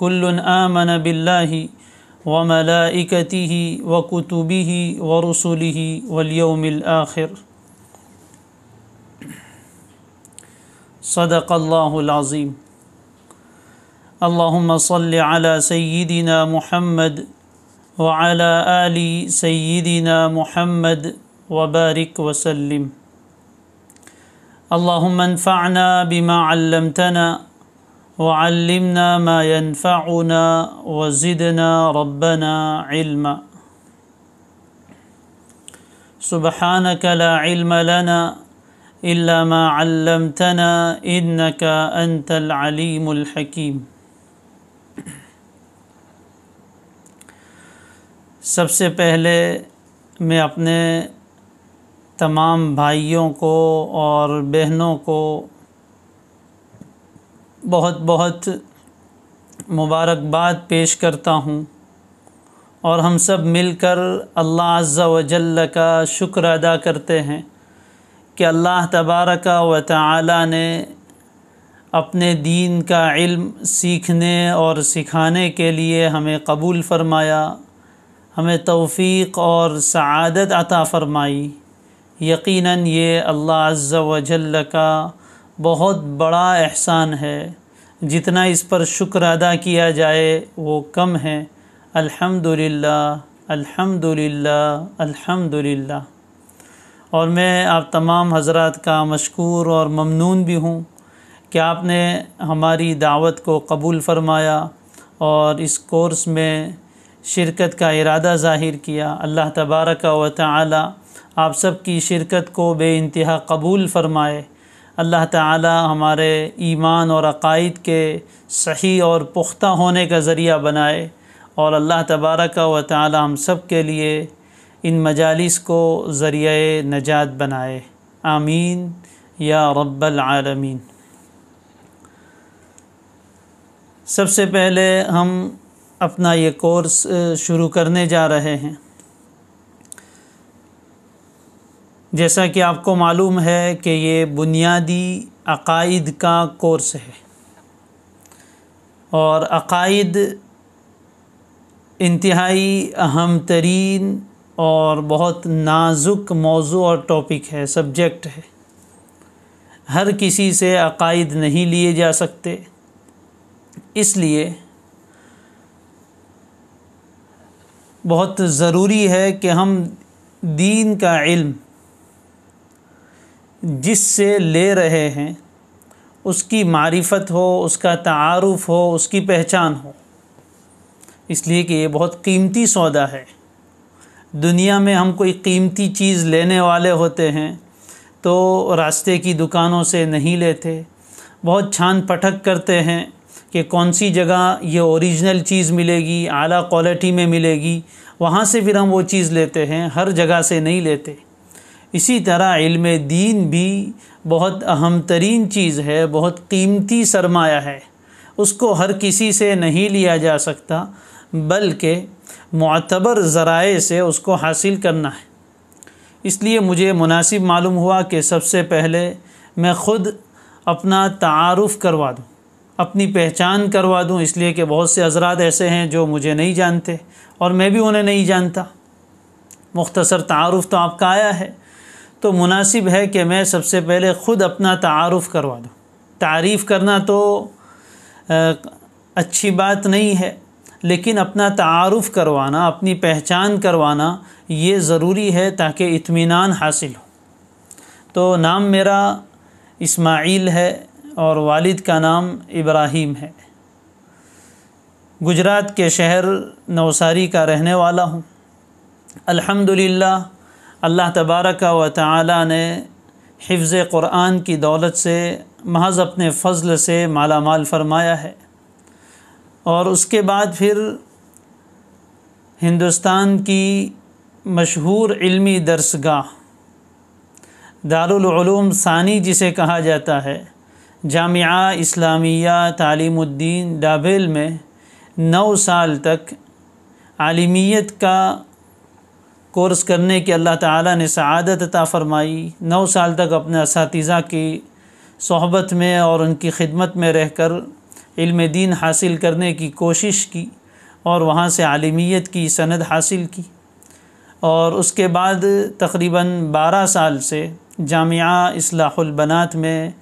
كل آمن بالله وملائكته وكتبه ورسله واليوم الآخر صدق الله العظيم اللهم صل على سيدنا محمد وعلى آل سيدنا محمد وبارك وسلم اللهم انفعنا بما علمتنا وعلمنا ما ينفعنا وزدنا ربنا علما سبحانك لا علم لنا إلا ما علمتنا إنك أنت العليم الحكيم सबसे पहले मैं अपने तमाम भाइयों को और बहनों को बहुत बहुत मुबारकबाद पेश करता हूँ और हम सब मिलकर अल्लाह अज़्ज़ा वजल का शुक्र अदा करते हैं कि अल्लाह तबारक व ताली ने अपने दीन का इल्म सीखने और सिखाने के लिए हमें कबूल फ़रमाया हमें तौफीक और सआदत अता फ़रमाई यकीनन ये अल्लाह अज़्ज़ा वजल का बहुत बड़ा एहसान है जितना इस पर शुक्र अदा किया जाए वो कम है अल्हम्दुलिल्लाह अल्हम्दुलिल्लाह अल्हम्दुलिल्लाह और मैं आप तमाम हजरत का मशकूर और ममनून भी हूँ कि आपने हमारी दावत को कबूल फरमाया और इस कोर्स में शिरकत का इरादा ज़ाहिर किया अल्लाह तबारक व ताली आप सब की शिरकत को बे इंतहा कबूल फ़रमाए अल्लाह ताला हमारे ईमान और अकायद के सही और पुख्ता होने का ज़रिया बनाए और अल्लाह तबारक व ताली हम सब के लिए इन मजालिस को जरिया नजात बनाए आमीन या आलमीन सबसे पहले हम अपना ये कोर्स शुरू करने जा रहे हैं जैसा कि आपको मालूम है कि ये बुनियादी अकाइद का कोर्स है और अकाइद इंतहाई अहम तरीन और बहुत नाजुक मौजू और टॉपिक है सब्जेक्ट है हर किसी से अकाइद नहीं लिए जा सकते इसलिए बहुत ज़रूरी है कि हम दीन का इल्म जिससे ले रहे हैं उसकी मारिफत हो उसका तारफ़ हो उसकी पहचान हो इसलिए कि ये बहुत कीमती सौदा है दुनिया में हम कोई कीमती चीज़ लेने वाले होते हैं तो रास्ते की दुकानों से नहीं लेते बहुत छान पटक करते हैं कि कौन सी जगह ये ओरिजिनल चीज़ मिलेगी आला क्वालिटी में मिलेगी वहाँ से फिर हम वो चीज़ लेते हैं हर जगह से नहीं लेते इसी तरह इल्म दीन भी बहुत अहम तरीन चीज़ है बहुत कीमती सरमाया है उसको हर किसी से नहीं लिया जा सकता बल्कि मतबर ज़राए से उसको हासिल करना है इसलिए मुझे मुनासिब मालूम हुआ कि सबसे पहले मैं ख़ुद अपना तारफ़ करवा दूँ अपनी पहचान करवा दूँ इसलिए कि बहुत से हजरात ऐसे हैं जो मुझे नहीं जानते और मैं भी उन्हें नहीं जानता मुख्तसर तारफ़ तो आपका आया है तो मुनासिब है कि मैं सबसे पहले ख़ुद अपना तारफ़ करवा दूँ तारीफ़ करना तो अच्छी बात नहीं है लेकिन अपना तारफ़ करवाना अपनी पहचान करवाना ये ज़रूरी है ताकि इत्मीनान हासिल हो तो नाम मेरा इस्माइल है और वालिद का नाम इब्राहिम है गुजरात के शहर नवसारी का रहने वाला हूँ अल्हम्दुलिल्लाह अल्लाह तबारक व ताली ने हिफ्ज़ क़ुरान की दौलत से महज अपने फ़ज़ल से माला माल फरमाया है और उसके बाद फिर हिंदुस्तान की मशहूर इल्मी दरसगाह दारूम सानी जिसे कहा जाता है जामिया इस्लामिया तालीमुद्दीन डाबेल में नौ साल तक आलिमियत का कोर्स करने की अल्लाह ताला ने सदत अता फ़रमाई नौ साल तक अपने इस की सहबत में और उनकी खिदमत में रहकर इल्म दीन हासिल करने की कोशिश की और वहाँ से आलमियत की सनद हासिल की और उसके बाद तकरीबन 12 साल से जामिया इस्लाहुलबनात में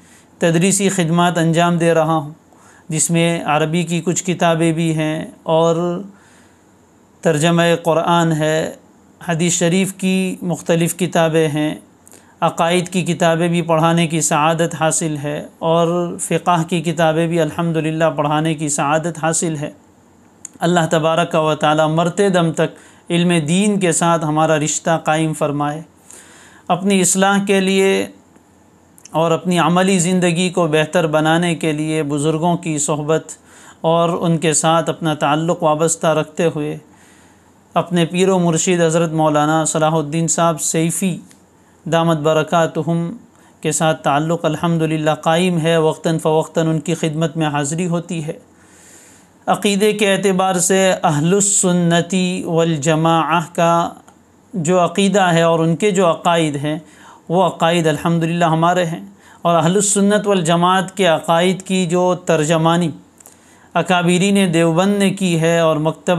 तदरीसी खदमात अंजाम दे रहा हूँ जिसमें अरबी की कुछ किताबें भी हैं और तर्जम क़ुरान है हदीस शरीफ की मुख्तलिफ़ किताबें हैं अकायद की किताबें भी पढ़ाने की सआदत हासिल है और फ़िकाह की किताबें भी अल्हम्दुलिल्लाह पढ़ाने की सआदत हासिल है अल्लाह तबारक व ताली मरते दम तक इल्म दीन के साथ हमारा रिश्ता कायम फरमाए अपनी असलाह के लिए और अपनी अमली ज़िंदगी को बेहतर बनाने के लिए बुज़ुर्गों की सहबत और उनके साथ अपना ताल्लुक़ वाबस्ता रखते हुए अपने पीर व मुर्शीद हज़रत मौलाना सलाहुद्दीन साहब सैफ़ी दामद बरक़ात हम के साथ ताल्लुक़ अल्हम्दुलिल्लाह कायम है वक्ता फ़वक्ता उनकी खिदमत में हाज़िरी होती है अक़ीदे के अतबार से अहलसन्नति वलजमा का जो अक़ीदा है और उनके जो अकायद हैं वो अक़ाइद अल्हम्दुलिल्लाह हमारे हैं और अहलसन्नत वलजमात के अक़ाइद की जो तर्जमानी ने देवबंद ने की है और मकतब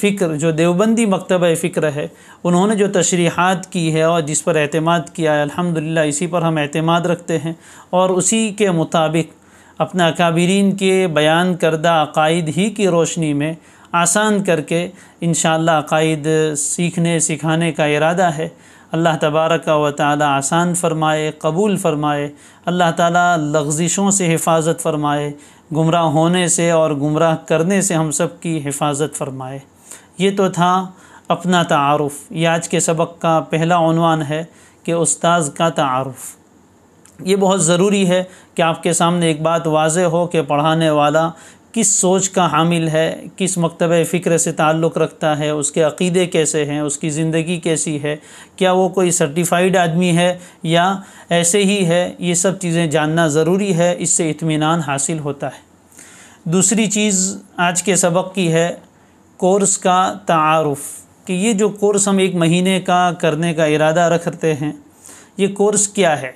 फ़िक्र जो देवबंदी मकतब फ़िक्र है उन्होंने जो तशरीहत की है और जिस पर अहतमाद किया है अल्हम्दुलिल्लाह इसी पर हम अहतमाद रखते हैं और उसी के मुताबिक अपने अकाबरीन के बयान करदा अकायद ही की रोशनी में आसान करके इन अकायद सीखने सिखाने का इरादा है अल्लाह तबारक व ताली आसान फ़रमाए कबूल फ़रमाए अल्लाह ताली लग्जिशों से हिफाजत फ़रमाए गुमराह होने से और गुमराह करने से हम सब की हिफाजत फ़रमाए ये तो था अपना तारफ़ ये आज के सबक का पहला अनवान है कि उस्ताज़ का तारफ़ ये बहुत ज़रूरी है कि आपके सामने एक बात वाज हो कि पढ़ाने वाला किस सोच का हामिल है किस मकतब फ़िक्र से ताल्लुक़ रखता है उसके अकीदे कैसे हैं उसकी ज़िंदगी कैसी है क्या वो कोई सर्टिफाइड आदमी है या ऐसे ही है ये सब चीज़ें जानना ज़रूरी है इससे इत्मीनान हासिल होता है दूसरी चीज़ आज के सबक की है कोर्स का तारफ़ कि ये जो कोर्स हम एक महीने का करने का इरादा रखते हैं ये कोर्स क्या है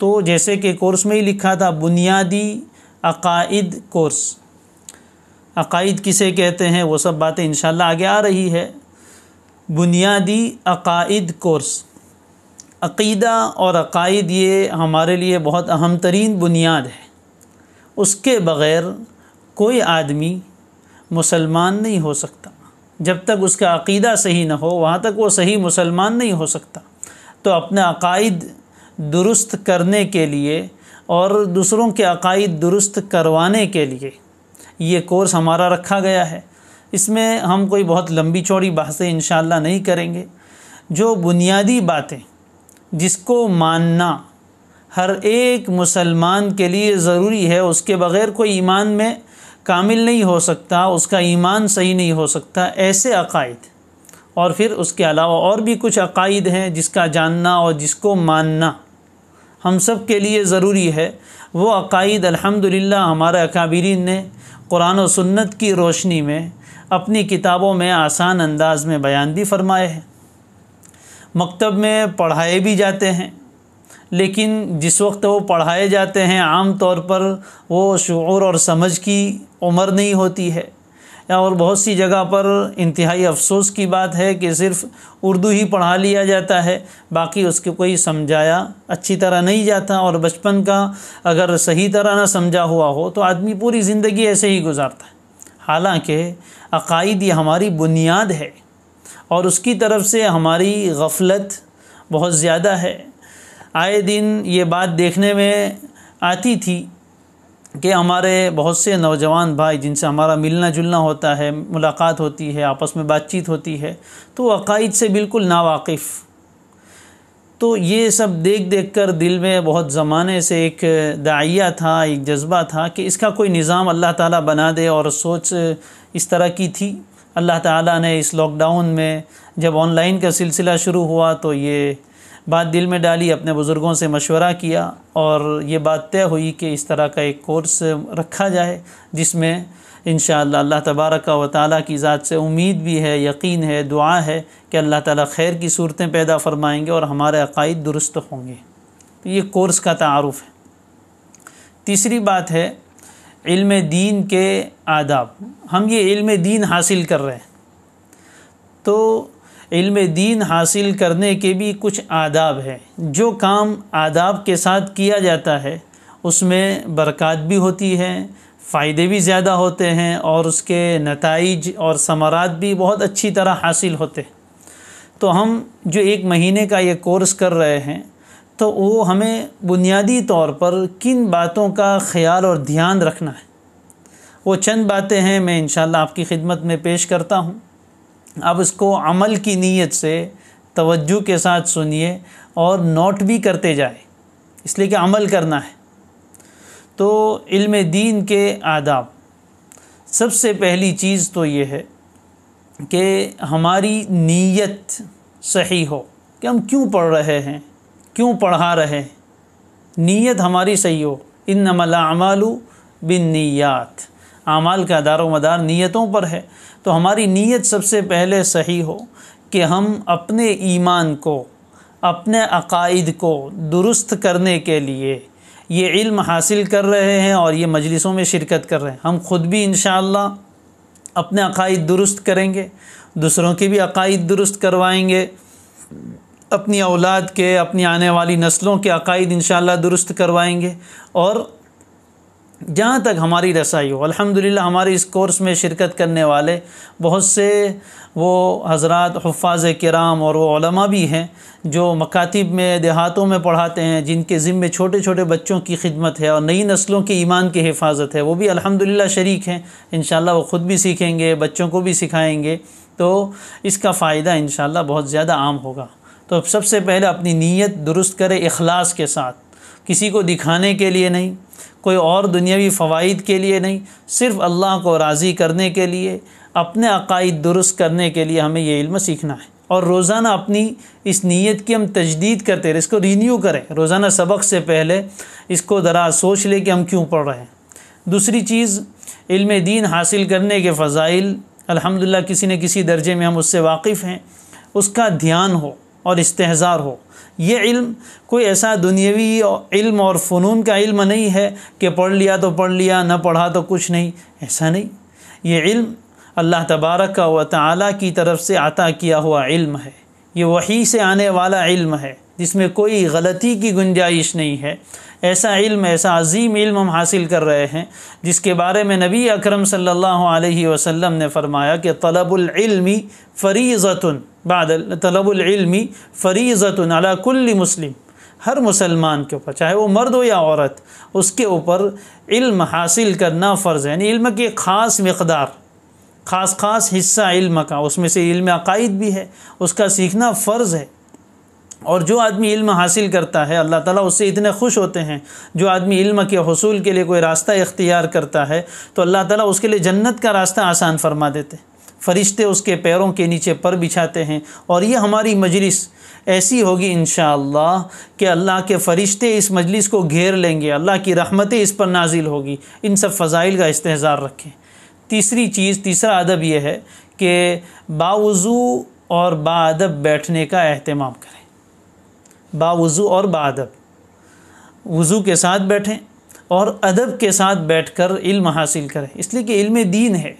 तो जैसे कि कोर्स में ही लिखा था बुनियादी अकायद कोर्स अकायद किसे कहते हैं वो सब बातें इन आगे आ रही है बुनियादी अकायद कोर्स अकीदा और अकायद ये हमारे लिए बहुत अहम तरीन बुनियाद है उसके बग़ैर कोई आदमी मुसलमान नहीं हो सकता जब तक उसका अकीदा सही ना हो वहाँ तक वो सही मुसलमान नहीं हो सकता तो अपने अकायद दुरुस्त करने के लिए और दूसरों के अकायद दुरुस्त करवाने के लिए ये कोर्स हमारा रखा गया है इसमें हम कोई बहुत लंबी चौड़ी बहसें इन नहीं करेंगे जो बुनियादी बातें जिसको मानना हर एक मुसलमान के लिए ज़रूरी है उसके बग़ैर कोई ईमान में कामिल नहीं हो सकता उसका ईमान सही नहीं हो सकता ऐसे अकायद और फिर उसके अलावा और भी कुछ अकायद हैं जिसका जानना और जिसको मानना हम सब के लिए ज़रूरी है वो अकायद अल्हम्दुलिल्लाह हमारे अकाबरीन ने कुरान और सुन्नत की रोशनी में अपनी किताबों में आसान अंदाज में बयान भी फरमाए हैं मकतब में पढ़ाए भी जाते हैं लेकिन जिस वक्त वो पढ़ाए जाते हैं आम तौर पर वो शुरू और समझ की उम्र नहीं होती है और बहुत सी जगह पर इंतहाई अफसोस की बात है कि सिर्फ उर्दू ही पढ़ा लिया जाता है बाकी उसके कोई समझाया अच्छी तरह नहीं जाता और बचपन का अगर सही तरह ना समझा हुआ हो तो आदमी पूरी ज़िंदगी ऐसे ही गुजारता है हालांकि अकायद ये हमारी बुनियाद है और उसकी तरफ से हमारी गफलत बहुत ज़्यादा है आए दिन ये बात देखने में आती थी कि हमारे बहुत से नौजवान भाई जिनसे हमारा मिलना जुलना होता है मुलाकात होती है आपस में बातचीत होती है तो अकाइद से बिल्कुल नावाकिफ़ तो ये सब देख देख कर दिल में बहुत ज़माने से एक दाइया था एक जज्बा था कि इसका कोई निज़ाम अल्लाह ताला बना दे और सोच इस तरह की थी अल्लाह ताला ने इस लॉकडाउन में जब ऑनलाइन का सिलसिला शुरू हुआ तो ये बात दिल में डाली अपने बुज़ुर्गों से मशवरा किया और ये बात तय हुई कि इस तरह का एक कोर्स रखा जाए जिसमें इन अल्लाह तबारक व ताली की ज़ात से उम्मीद भी है यकीन है दुआ है कि अल्लाह ताली खैर की सूरतें पैदा फ़रमाएँगे और हमारे अकायद दुरुस्त होंगे तो ये कोर्स का तारफ़ है तीसरी बात है इल्म दीन के आदाब हम ये इल्म दीन हासिल कर रहे हैं तो इल्म दीन हासिल करने के भी कुछ आदाब हैं जो काम आदाब के साथ किया जाता है उसमें बरक़ात भी होती है फ़ायदे भी ज़्यादा होते हैं और उसके नतज और समारात भी बहुत अच्छी तरह हासिल होते हैं तो हम जो एक महीने का ये कोर्स कर रहे हैं तो वो हमें बुनियादी तौर पर किन बातों का ख्याल और ध्यान रखना है वो चंद बातें हैं मैं इन आपकी खिदमत में पेश करता हूँ अब इसको अमल की नीयत से तवज्जो के साथ सुनिए और नोट भी करते जाए इसलिए कि अमल करना है तो इल्म दीन के आदाब सबसे पहली चीज़ तो ये है कि हमारी नीयत सही हो कि हम क्यों पढ़ रहे हैं क्यों पढ़ा रहे हैं नीयत हमारी सही हो इन नमला बिन नीयात अमाल का दारो मदार नीयतों पर है तो हमारी नीयत सबसे पहले सही हो कि हम अपने ईमान को अपने अकायद को दुरुस्त करने के लिए ये इल्म हासिल कर रहे हैं और ये मजलिसों में शिरकत कर रहे हैं हम ख़ुद भी इन अपने अकायद दुरुस्त करेंगे दूसरों के भी अकायद दुरुस्त करवाएंगे अपनी औलाद के अपनी आने वाली नस्लों के अकायद इन दुरुस्त करवाएंगे और जहाँ तक हमारी रसाई हो अल्हम्दुलिल्लाह हमारे इस कोर्स में शिरकत करने वाले बहुत से वो हजरत हफाज कराम और वो भी हैं जो मकातब में देहातों में पढ़ाते हैं जिनके ज़िम्मे छोटे छोटे बच्चों की खिदमत है और नई नस्लों के ईमान की हिफाजत है वो भी अल्हम्दुलिल्लाह शरीक हैं इन वो ख़ुद भी सीखेंगे बच्चों को भी सिखाएँगे तो इसका फ़ायदा इन बहुत ज़्यादा आम होगा तो सबसे पहले अपनी नीयत दुरुस्त करें अखलास के साथ किसी को दिखाने के लिए नहीं कोई और दुनियावी फ़वाद के लिए नहीं सिर्फ़ अल्लाह को राज़ी करने के लिए अपने अकायद दुरुस्त करने के लिए हमें ये इल्म सीखना है और रोज़ाना अपनी इस नीयत की हम तजदीद करते रहे इसको रीन्यू करें रोज़ाना सबक से पहले इसको दरा सोच लें कि हम क्यों पढ़ रहे हैं दूसरी चीज़ इल्म दीन हासिल करने के फ़ाइल अलहमदिल्ला किसी न किसी दर्जे में हम उससे वाकिफ़ हैं उसका ध्यान हो और इस्तेजार हो ये इल्म कोई ऐसा दुनियावी इल्म और फ़नून का इल्म नहीं है कि पढ़ लिया तो पढ़ लिया ना पढ़ा तो कुछ नहीं ऐसा नहीं ये इल्म अल्लाह तबारक व ताली की तरफ से आता किया हुआ इल्म है ये वही से आने वाला इल्म है जिसमें कोई गलती की गुंजाइश नहीं है ऐसा इल्म ऐसा अजीम इल्म हम हासिल कर रहे हैं जिसके बारे में नबी अकरम सल्लल्लाहु अलैहि वसल्लम ने फरमाया कि तलबुल इल्मी फ़रीज़तुन बाद तलबुलमी फरीज़त कुल्ली मुस्लिम हर मुसलमान के ऊपर चाहे वो मर्द हो या औरत उसके ऊपर इल्म हासिल करना फ़र्ज़ है यानी इल्म की एक ख़ास मकदार ख़ास ख़ास हिस्सा इल्म का उसमें से इल्म अकायद भी है उसका सीखना फ़र्ज़ है और जो आदमी इल्म हासिल करता है अल्लाह ताला उससे इतने खुश होते हैं जो आदमी इल्म के हसूल के लिए कोई रास्ता इख्तियार करता है तो अल्लाह ताला उसके लिए जन्नत का रास्ता आसान फरमा देते हैं फरिश्ते उसके पैरों के नीचे पर बिछाते हैं और ये हमारी मजलिस ऐसी होगी इन कि अल्लाह के फ़रिश्ते इस मजलिस को घेर लेंगे अल्लाह की रहमतें इस पर नाजिल होगी इन सब फ़जाइल का इस्तेजार रखें तीसरी चीज़ तीसरा अदब यह है कि बावज़ू और बादब बैठने का अहतमाम करें बावज़ू और बादब वज़ू के साथ बैठें और अदब के साथ बैठकर इल्म हासिल करें इसलिए कि इल्म दीन है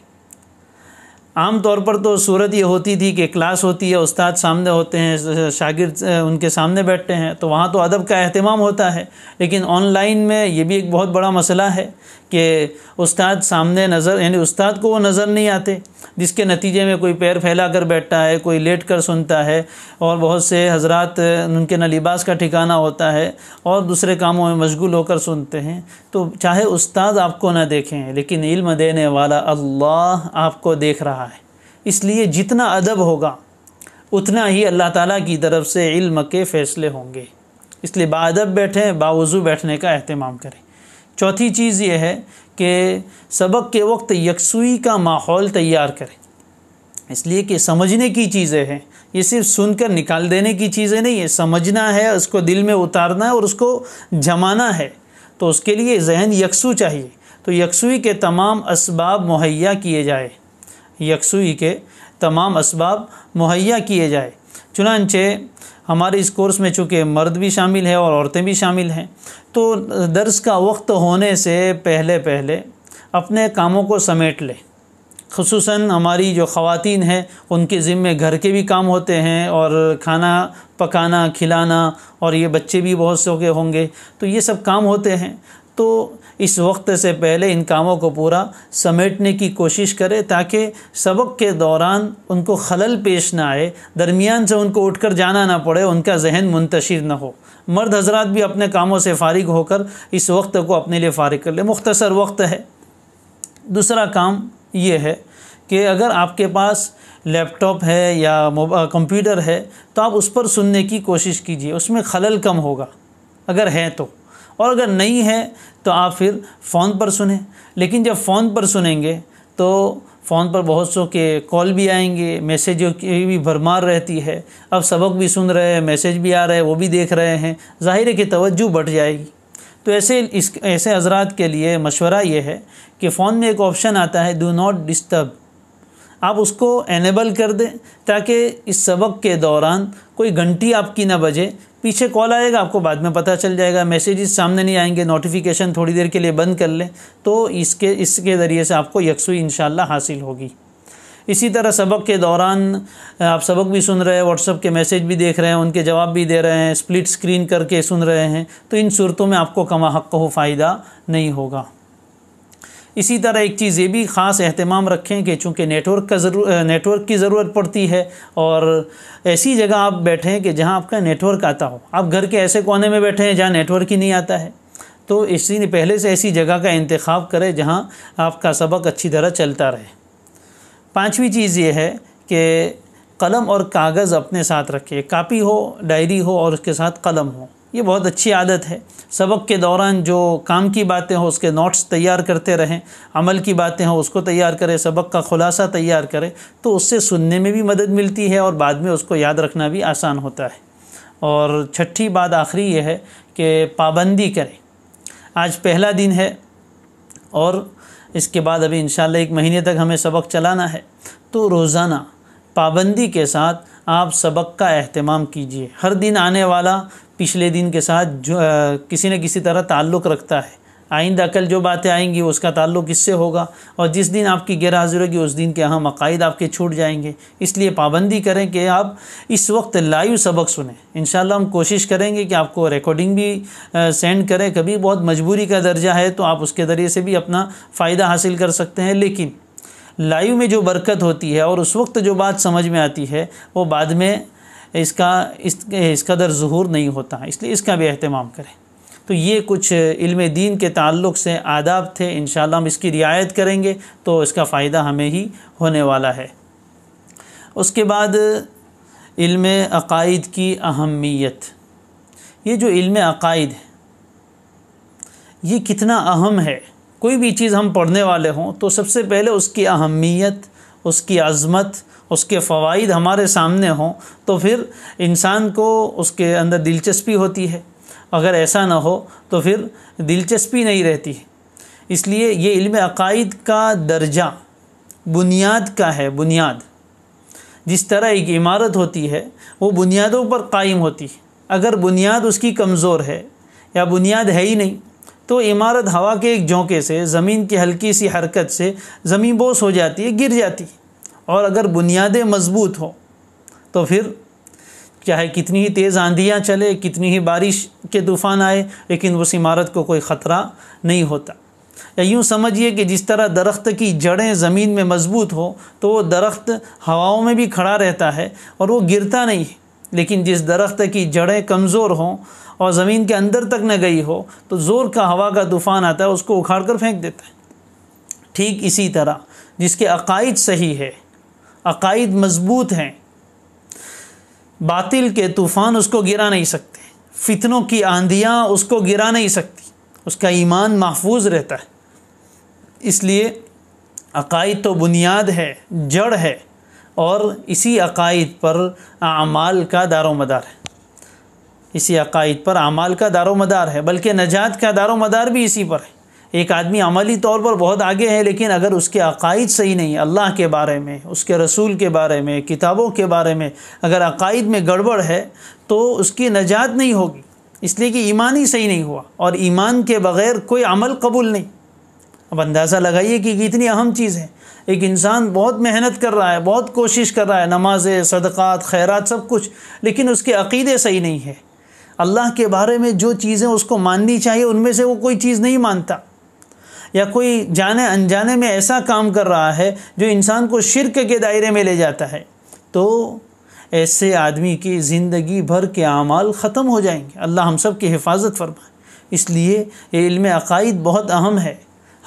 आम तौर पर तो सूरत ये होती थी कि क्लास होती है उस्ताद सामने होते हैं शागिर्द उनके सामने बैठते हैं तो वहाँ तो अदब का अहतमाम होता है लेकिन ऑनलाइन में ये भी एक बहुत बड़ा मसला है कि उस्ताद सामने नज़र यानी उस्ताद को वो नज़र नहीं आते जिसके नतीजे में कोई पैर फैला कर बैठता है कोई लेट कर सुनता है और बहुत से हजरात उनके न लिबास का ठिकाना होता है और दूसरे कामों में मशगूल होकर सुनते हैं तो चाहे उस्ताद आपको ना देखें लेकिन इल्म देने वाला अल्लाह आपको देख रहा है इसलिए जितना अदब होगा उतना ही अल्लाह ताला की तरफ से इल्म के फ़ैसले होंगे इसलिए बादब बैठें बावजू बैठने का अहतमाम करें चौथी चीज़ यह है कि सबक के वक्त यकसुई का माहौल तैयार करें इसलिए कि समझने की चीज़ें हैं ये सिर्फ सुनकर निकाल देने की चीज़ें नहीं है समझना है उसको दिल में उतारना है और उसको जमाना है तो उसके लिए जहन यकसू चाहिए तो यकसुई के तमाम इसबाब मुहैया किए जाए यकसुई के तमाम इसबाब मुहैया किए जाए चुनानचे हमारे इस कोर्स में चूँकि मर्द भी शामिल है और औरतें भी शामिल हैं तो दर्स का वक्त होने से पहले पहले अपने कामों को समेट लें खसूस हमारी जो ख़वान हैं उनके ज़िम्मे घर के भी काम होते हैं और खाना पकाना खिलाना और ये बच्चे भी बहुत से होंगे तो ये सब काम होते हैं तो इस वक्त से पहले इन कामों को पूरा समेटने की कोशिश करें ताकि सबक के दौरान उनको खलल पेश ना आए दरमियान से उनको उठकर जाना ना पड़े उनका जहन मुंतशिर ना हो मर्द हजरात भी अपने कामों से फारिग होकर इस वक्त को अपने लिए फारिग कर ले मुख्तसर वक्त है दूसरा काम ये है कि अगर आपके पास लैपटॉप है या कंप्यूटर है तो आप उस पर सुनने की कोशिश कीजिए उसमें खलल कम होगा अगर है तो और अगर नहीं है तो आप फिर फ़ोन पर सुने लेकिन जब फ़ोन पर सुनेंगे तो फ़ोन पर बहुत सौ के कॉल भी आएंगे मैसेजों की भी भरमार रहती है अब सबक भी सुन रहे हैं मैसेज भी आ रहे हैं वो भी देख रहे हैं ज़ाहिर है कि तवज्जो बढ़ जाएगी तो ऐसे इस ऐसे हजरात के लिए मशवरा ये है कि फ़ोन में एक ऑप्शन आता है डू नॉट डिस्टर्ब आप उसको एनेबल कर दें ताकि इस सबक के दौरान कोई घंटी आपकी ना बजे पीछे कॉल आएगा आपको बाद में पता चल जाएगा मैसेजेस सामने नहीं आएंगे नोटिफिकेशन थोड़ी देर के लिए बंद कर लें तो इसके इसके ज़रिए से आपको यकसुई इन हासिल होगी इसी तरह सबक के दौरान आप सबक भी सुन रहे हैं व्हाट्सअप के मैसेज भी देख रहे हैं उनके जवाब भी दे रहे हैं स्प्लिट स्क्रीन करके सुन रहे हैं तो इन सूरतों में आपको कमा हक हो फ़ायदा नहीं होगा इसी तरह एक चीज़ ये भी ख़ास अहतमाम रखें कि चूँकि नेटवर्क का ज़रूर नेटवर्क की ज़रूरत पड़ती है और ऐसी जगह आप बैठें कि जहाँ आपका नेटवर्क आता हो आप घर के ऐसे कोने में बैठे हैं जहाँ नेटवर्क ही नहीं आता है तो इसी पहले से ऐसी जगह का इंतखब करें जहाँ आपका सबक अच्छी तरह चलता रहे पाँचवीं चीज़ ये है कि कलम और कागज़ अपने साथ रखें कापी हो डायरी हो और उसके साथ कलम हो ये बहुत अच्छी आदत है सबक के दौरान जो काम की बातें हो उसके नोट्स तैयार करते रहें अमल की बातें हो उसको तैयार करें सबक का ख़ुलासा तैयार करें तो उससे सुनने में भी मदद मिलती है और बाद में उसको याद रखना भी आसान होता है और छठी बात आखिरी ये है कि पाबंदी करें आज पहला दिन है और इसके बाद अभी इन एक महीने तक हमें सबक चलाना है तो रोज़ाना पाबंदी के साथ आप सबक का अहतमाम कीजिए हर दिन आने वाला पिछले दिन के साथ जो आ, किसी न किसी तरह ताल्लुक़ रखता है आइंदा कल जो बातें आएंगी उसका ताल्लुक इससे होगा और जिस दिन आपकी गैर हाजिर होगी उस दिन के अहम अकायद आपके छूट जाएंगे इसलिए पाबंदी करें कि आप इस वक्त लाइव सबक सुने इन हम कोशिश करेंगे कि आपको रिकॉर्डिंग भी सेंड करें कभी बहुत मजबूरी का दर्जा है तो आप उसके ज़रिए से भी अपना फ़ायदा हासिल कर सकते हैं लेकिन लाइव में जो बरकत होती है और उस वक्त जो बात समझ में आती है वो बाद में इसका इस इस कदर जहूर नहीं होता है इसलिए इसका भी अहतमाम करें तो ये कुछ इल्म दीन के ताल्लुक से आदाब थे इन हम इसकी रियायत करेंगे तो इसका फ़ायदा हमें ही होने वाला है उसके बाद इल्म अकायद की अहमियत ये जो इल्म अकायद है ये कितना अहम है कोई भी चीज़ हम पढ़ने वाले हों तो सबसे पहले उसकी अहमियत उसकी अज़मत उसके फ़वाद हमारे सामने हों तो फिर इंसान को उसके अंदर दिलचस्पी होती है अगर ऐसा ना हो तो फिर दिलचस्पी नहीं रहती है इसलिए ये इल्म अकायद का दर्जा बुनियाद का है बुनियाद जिस तरह एक इमारत होती है वो बुनियादों पर कायम होती है अगर बुनियाद उसकी कमज़ोर है या बुनियाद है ही नहीं तो इमारत हवा के एक झोंके से ज़मीन की हल्की सी हरकत से ज़मीन बोस हो जाती है गिर जाती है और अगर बुनियादें मजबूत हों तो फिर चाहे कितनी ही तेज़ आंधियाँ चले कितनी ही बारिश के तूफ़ान आए लेकिन उस इमारत को कोई ख़तरा नहीं होता या यूँ समझिए कि जिस तरह दरख्त की जड़ें ज़मीन में मजबूत हो तो वो दरख्त हवाओं में भी खड़ा रहता है और वो गिरता नहीं है लेकिन जिस दरख्त की जड़ें कमज़ोर हों और ज़मीन के अंदर तक न गई हो तो ज़ोर का हवा का तूफ़ान आता है उसको उखाड़ कर फेंक देता है ठीक इसी तरह जिसके अकायद सही है अकायद मज़बूत हैं बातिल के तूफ़ान उसको गिरा नहीं सकते फितनों की आंधियाँ उसको गिरा नहीं सकती उसका ईमान महफूज रहता है इसलिए अकाइद तो बुनियाद है जड़ है और इसी अकायद पर अमाल का दारो मदार है इसी अकायद पर अमाल का दारो मदार है बल्कि नजात का दारो मदार भी इसी पर है एक आदमी अमली तौर पर बहुत आगे है लेकिन अगर उसके अकायद सही नहीं अल्लाह के बारे में उसके रसूल के बारे में किताबों के बारे में अगर अकायद में गड़बड़ है तो उसकी नजात नहीं होगी इसलिए कि ईमान ही सही नहीं हुआ और ईमान के बग़ैर कोई अमल कबूल नहीं अब अंदाज़ा लगाइए कि कितनी अहम चीज़ है एक इंसान बहुत मेहनत कर रहा है बहुत कोशिश कर रहा है नमाजें सदक़ात खैरात सब कुछ लेकिन उसके अकीदे सही नहीं है अल्लाह के बारे में जो चीज़ें उसको माननी चाहिए उनमें से वो कोई चीज़ नहीं मानता या कोई जाने अनजाने में ऐसा काम कर रहा है जो इंसान को शिरक के दायरे में ले जाता है तो ऐसे आदमी की ज़िंदगी भर के अमाल ख़त्म हो जाएंगे अल्लाह हम सब की हिफाजत फरमाए इसलिए ये इल्म अकायद बहुत अहम है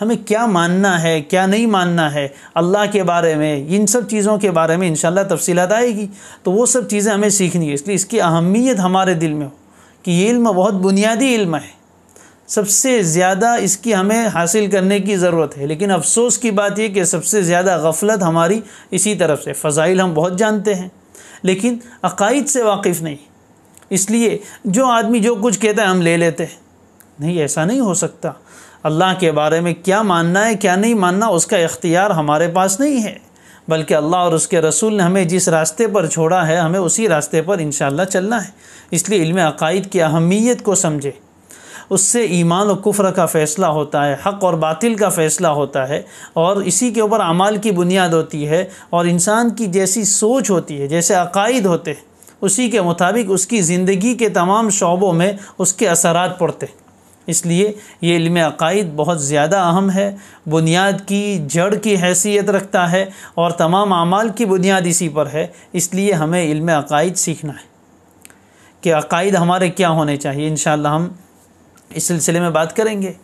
हमें क्या मानना है क्या नहीं मानना है अल्लाह के बारे में इन सब चीज़ों के बारे में इन तफसीलत आएगी तो वो सब चीज़ें हमें सीखनी है इसलिए इसकी अहमियत हमारे दिल में हो कि ये इल्म बहुत बुनियादी इल्म है सबसे ज़्यादा इसकी हमें हासिल करने की ज़रूरत है लेकिन अफसोस की बात यह कि सबसे ज़्यादा गफलत हमारी इसी तरफ से फ़जाइल हम बहुत जानते हैं लेकिन अकाइद से वाकिफ़ नहीं इसलिए जो आदमी जो कुछ कहता है हम ले लेते हैं नहीं ऐसा नहीं हो सकता अल्लाह के बारे में क्या मानना है क्या नहीं मानना उसका इख्तियार हमारे पास नहीं है बल्कि अल्लाह और उसके रसूल ने हमें जिस रास्ते पर छोड़ा है हमें उसी रास्ते पर इन चलना है इसलिए इल्म अकायद की अहमियत को समझे उससे ईमान और कुफ्र का फ़ैसला होता है हक़ और बातिल का फ़ैसला होता है और इसी के ऊपर अमाल की बुनियाद होती है और इंसान की जैसी सोच होती है जैसे अकायद होते हैं उसी के मुताबिक उसकी ज़िंदगी के तमाम शोबों में उसके असरात पड़ते हैं इसलिए ये इल्म अकायद बहुत ज़्यादा अहम है बुनियाद की जड़ की हैसियत रखता है और तमाम अमाल की बुनियाद इसी पर है इसलिए हमें इल्म अकायद सीखना है कि अकायद हमारे क्या होने चाहिए इन हम इस सिलसिले में बात करेंगे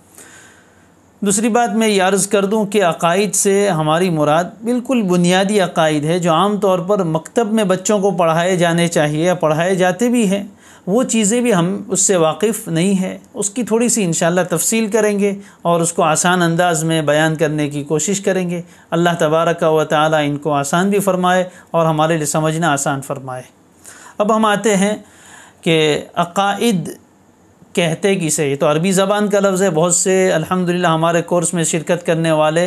दूसरी बात मैं ये अर्ज़ कर दूँ कि अकायद से हमारी मुराद बिल्कुल बुनियादी अकायद है जो आम तौर पर मकतब में बच्चों को पढ़ाए जाने चाहिए या पढ़ाए जाते भी हैं वो चीज़ें भी हम उससे वाकिफ़ नहीं है उसकी थोड़ी सी इन तफसील करेंगे और उसको आसान अंदाज में बयान करने की कोशिश करेंगे अल्लाह तबारक व ताली इनको आसान भी फरमाए और हमारे लिए समझना आसान फरमाए अब हम आते हैं कि अकायद कहते किसे ये तो अरबी ज़बान का लफ्ज़ है बहुत से अल्हम्दुलिल्लाह हमारे कोर्स में शिरकत करने वाले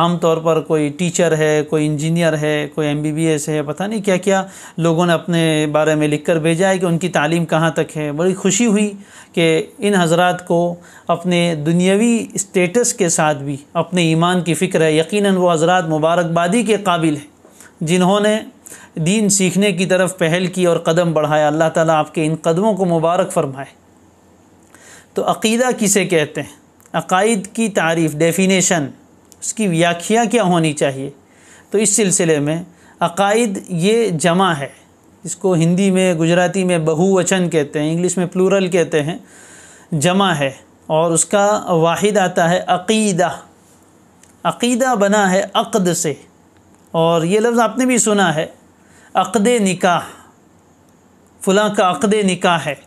आम तौर पर कोई टीचर है कोई इंजीनियर है कोई एमबीबीएस है पता नहीं क्या क्या लोगों ने अपने बारे में लिख कर भेजा है कि उनकी तालीम कहाँ तक है बड़ी खुशी हुई कि इन हजरात को अपने दुनियावी स्टेटस के साथ भी अपने ईमान की फ़िक्र है यकीन वो हजरात मुबारकबादी के काबिल हैं जिन्होंने दीन सीखने की तरफ पहल की और कदम बढ़ाया अल्लाह ताला आपके इन कदमों को मुबारक फरमाए तो अकीदा किसे कहते हैं अकायद की तारीफ़ डेफिनेशन उसकी व्याख्या क्या होनी चाहिए तो इस सिलसिले में अकायद ये जमा है इसको हिंदी में गुजराती में बहुवचन कहते हैं इंग्लिश में प्लूरल कहते हैं जमा है और उसका वाहिद आता है अकीदा अकीदा बना है अक़द से और ये लफ्ज़ आपने भी सुना है अक़द निकाह फ़लाँ का अक़द निकाह है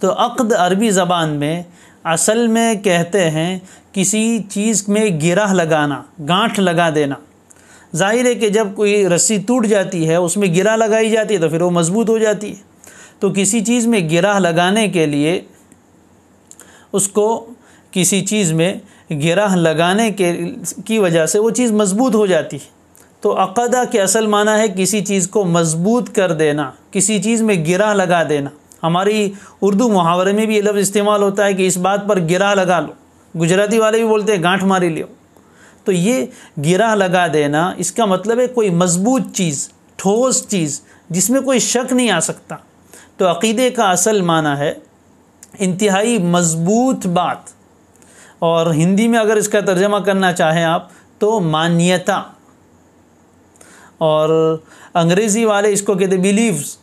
तो अक़द अरबी ज़बान में असल में कहते हैं किसी चीज़ में गिरह लगाना गांठ लगा देना जाहिर है कि जब कोई रस्सी टूट जाती है उसमें गिरा लगाई जाती है तो फिर वो मज़बूत हो जाती है तो किसी चीज़ में गिराह लगाने के लिए उसको किसी चीज़ में गिराह लगाने के की वजह से वो चीज़ मज़बूत हो जाती है तो अक़दा के असल माना है किसी चीज़ को मज़बूत कर देना किसी चीज़ में गिरा लगा देना हमारी उर्दू मुहावरे में भी ये लफ्ज़ इस्तेमाल होता है कि इस बात पर गिरा लगा लो गुजराती वाले भी बोलते हैं गांठ मारी लो तो ये गिरा लगा देना इसका मतलब है कोई मजबूत चीज़ ठोस चीज़ जिसमें कोई शक नहीं आ सकता तो अकीदे का असल माना है इंतहाई मजबूत बात और हिंदी में अगर इसका तर्जमा करना चाहें आप तो मान्यता और अंग्रेज़ी वाले इसको कहते बिलीव्स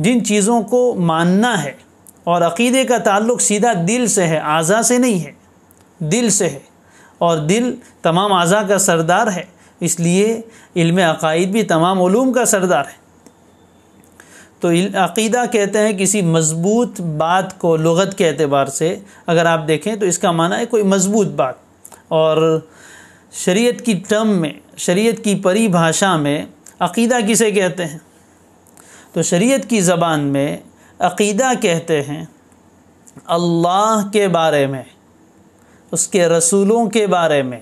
जिन चीज़ों को मानना है और अकीदे का ताल्लुक सीधा दिल से है आज़ा से नहीं है दिल से है और दिल तमाम अज़ा का सरदार है इसलिए इल्म अकायद भी तमाम ूम का सरदार है तो अकीदा कहते हैं किसी मज़बूत बात को लगत के अतबार से अगर आप देखें तो इसका माना है कोई मज़बूत बात और शरीयत की टर्म में शरीयत की परिभाषा में अकीदा किसे कहते हैं तो शरीयत की ज़बान में अकीदा कहते हैं अल्लाह के बारे में उसके रसूलों के बारे में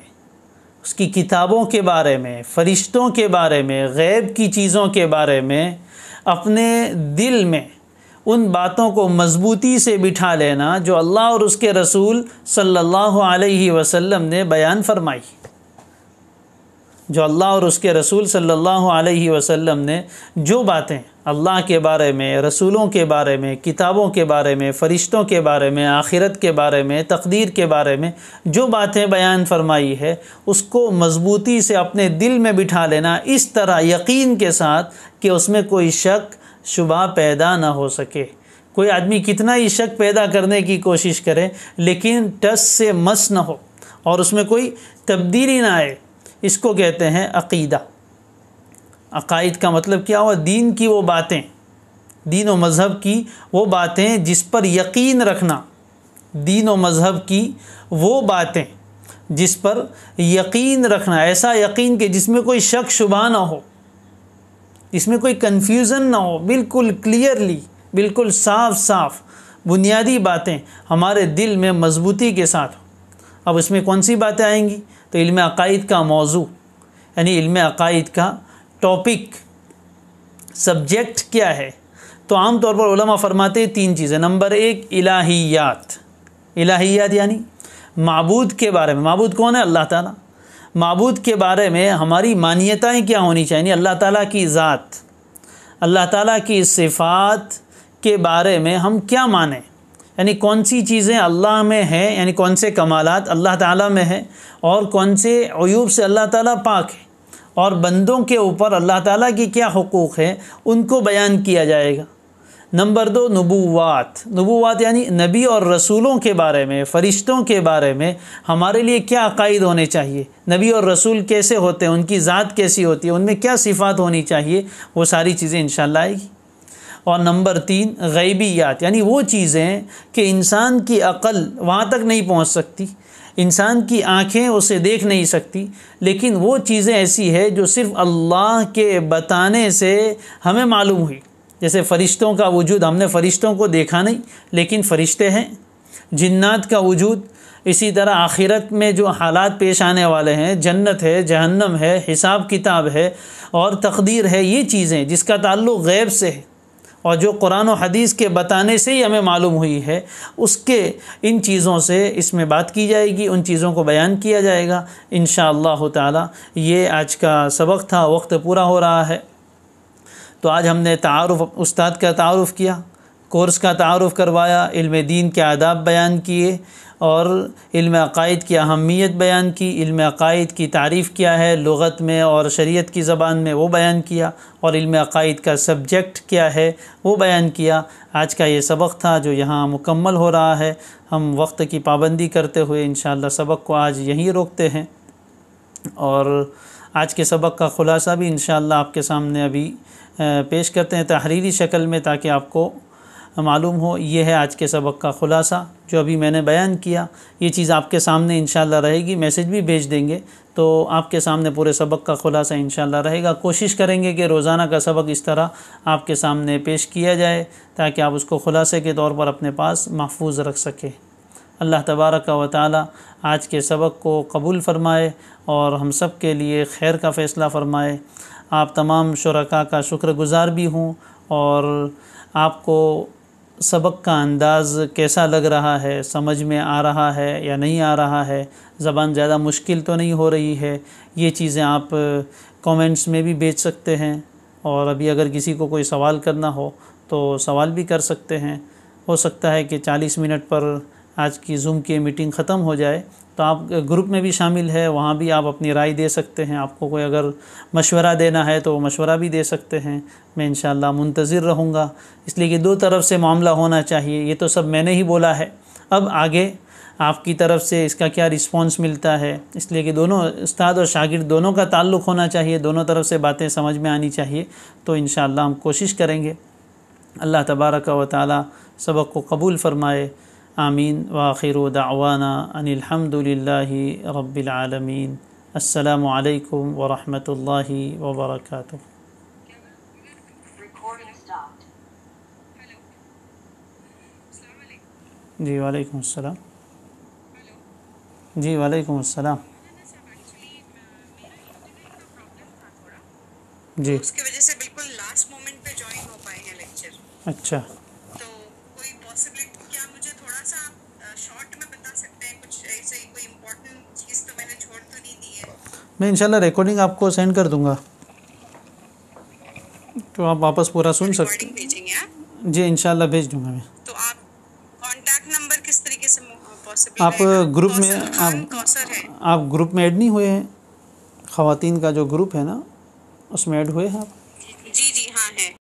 उसकी किताबों के बारे में फ़रिश्तों के बारे में गैब की चीज़ों के बारे में अपने दिल में उन बातों को मज़बूती से बिठा लेना जो अल्लाह और उसके रसूल सल्लल्लाहु अलैहि वसल्लम ने बयान फरमाई जो अल्लाह और उसके रसूल सल्लल्लाहु अलैहि वसल्लम ने जो बातें अल्लाह के बारे में रसूलों के बारे में किताबों के बारे में फ़रिश्तों के बारे में आखिरत के बारे में तकदीर के बारे में जो बातें बयान फरमाई है उसको मज़बूती से अपने दिल में बिठा लेना इस तरह यकीन के साथ कि उसमें कोई शक शुबा पैदा ना हो सके कोई आदमी कितना ही शक पैदा करने की कोशिश करे लेकिन टस से मस ना हो और उसमें कोई तब्दीली ना आए इसको कहते हैं अकीदा अकायद का मतलब क्या हुआ दीन की वो बातें दीन व मज़हब की वो बातें जिस पर यकीन रखना दीन व मज़हब की वो बातें जिस पर यकीन रखना ऐसा यकीन कि जिसमें कोई शक शुबा ना हो इसमें कोई कन्फ्यूज़न ना हो बिल्कुल क्लियरली बिल्कुल साफ साफ बुनियादी बातें हमारे दिल में मजबूती के साथ अब इसमें कौन सी बातें आएंगी तो इल्म अकायद का मौजू यानी इल्म अकायद का टॉपिक सब्जेक्ट क्या है तो आम तौर पर उलमा फरमाते हैं तीन चीज़ें नंबर एक इलाहियात इलाहियात यानी मबूद के बारे में मबूद कौन है अल्लाह ताला मबूद के बारे में हमारी मान्यताएं क्या होनी चाहिए अल्लाह ताला की ज़ात अल्लाह ताला की सिफ़ात के बारे में हम क्या माने यानी कौन सी चीज़ें अल्लाह में हैं यानी कौन से कमालत अल्लाह ताला में हैं और कौन से अयूब से अल्लाह ताला पाक है और बंदों के ऊपर अल्लाह ताला की क्या हकूक़ हैं उनको बयान किया जाएगा नंबर दो नबूवात नबूवात यानी नबी और रसूलों के बारे में फ़रिश्तों के बारे में हमारे लिए क्या अकायद होने चाहिए नबी और रसूल कैसे होते हैं उनकी ज़ात कैसी होती है उनमें क्या सिफ़ात होनी चाहिए वो सारी चीज़ें इन आएगी और नंबर तीन गैबियात यानी वो चीज़ें कि इंसान की अक़ल वहाँ तक नहीं पहुँच सकती इंसान की आंखें उसे देख नहीं सकती लेकिन वो चीज़ें ऐसी है जो सिर्फ़ अल्लाह के बताने से हमें मालूम हुई जैसे फ़रिश्तों का वजूद हमने फ़रिश्तों को देखा नहीं लेकिन फ़रिश्ते हैं जन्नात का वजूद इसी तरह आखिरत में जो हालात पेश आने वाले हैं जन्नत है जहन्नम है हिसाब किताब है और तकदीर है ये चीज़ें जिसका ताल्लुक़ गैब से है और जो कुरान और हदीस के बताने से ही हमें मालूम हुई है उसके इन चीज़ों से इसमें बात की जाएगी उन चीज़ों को बयान किया जाएगा इन ताला ये आज का सबक था वक्त पूरा हो रहा है तो आज हमने तारफ़ उस्ताद का तारफ़ किया कोर्स का तारफ़ करवाया इल्म दीन के आदाब बयान किए और इल्म अकायद की अहमियत बयान की इल्म अकायद की तारीफ़ किया है लगत में और शरीयत की ज़बान में वो बयान किया और इल्म अकायद का सब्जेक्ट क्या है वो बयान किया आज का ये सबक था जो यहाँ मुकम्मल हो रहा है हम वक्त की पाबंदी करते हुए इन सबक को आज यहीं रोकते हैं और आज के सबक का ख़ुलासा भी इन आपके सामने अभी पेश करते हैं तहरीरी शक्ल में ताकि आपको मालूम हो ये है आज के सबक का ख़ुलासा जो अभी मैंने बयान किया ये चीज़ आपके सामने इन रहेगी मैसेज भी भेज देंगे तो आपके सामने पूरे सबक का खुलासा इन रहेगा कोशिश करेंगे कि रोज़ाना का सबक इस तरह आपके सामने पेश किया जाए ताकि आप उसको खुलासे के तौर पर अपने पास महफूज रख सकें अल्लाह तबारक व ताली आज के सबक को कबूल फ़रमाए और हम सब के लिए खैर का फ़ैसला फ़रमाए आप तमाम शुरा का शुक्रगुज़ार भी हूँ और आपको सबक का अंदाज़ कैसा लग रहा है समझ में आ रहा है या नहीं आ रहा है ज़बान ज़्यादा मुश्किल तो नहीं हो रही है ये चीज़ें आप कमेंट्स में भी बेच सकते हैं और अभी अगर किसी को कोई सवाल करना हो तो सवाल भी कर सकते हैं हो सकता है कि 40 मिनट पर आज की जूम की मीटिंग ख़त्म हो जाए तो आप ग्रुप में भी शामिल है वहाँ भी आप अपनी राय दे सकते हैं आपको कोई अगर मशवरा देना है तो मशवरा भी दे सकते हैं मैं इन मुंतज़र रहूँगा इसलिए कि दो तरफ से मामला होना चाहिए ये तो सब मैंने ही बोला है अब आगे आपकी तरफ से इसका क्या रिस्पांस मिलता है इसलिए कि दोनों उस्ताद और शागिर्द दोनों का ताल्लुक़ होना चाहिए दोनों तरफ से बातें समझ में आनी चाहिए तो इन हम कोशिश करेंगे अल्लाह तबारक व ताली सबक को कबूल फ़रमाए آمين وآخر دعوانا أن الحمد لله رب العالمين السلام عليكم ورحمة الله وبركاته جي وعليكم السلام جي وعليكم السلام جي اس کی وجہ سے بالکل لاسٹ مومنٹ پہ جوائن ہو پائے ہیں لیکچر اچھا मैं इंशाल्लाह रिकॉर्डिंग आपको सेंड कर दूंगा तो आप वापस पूरा सुन सकते हाँ? जी इंशाल्लाह भेज दूंगा मैं तो आप कांटेक्ट नंबर किस तरीके से पॉसिबल आप ग्रुप में आप आप ग्रुप में ऐड नहीं हुए हैं खातन का जो ग्रुप है ना उसमें ऐड हुए हैं आप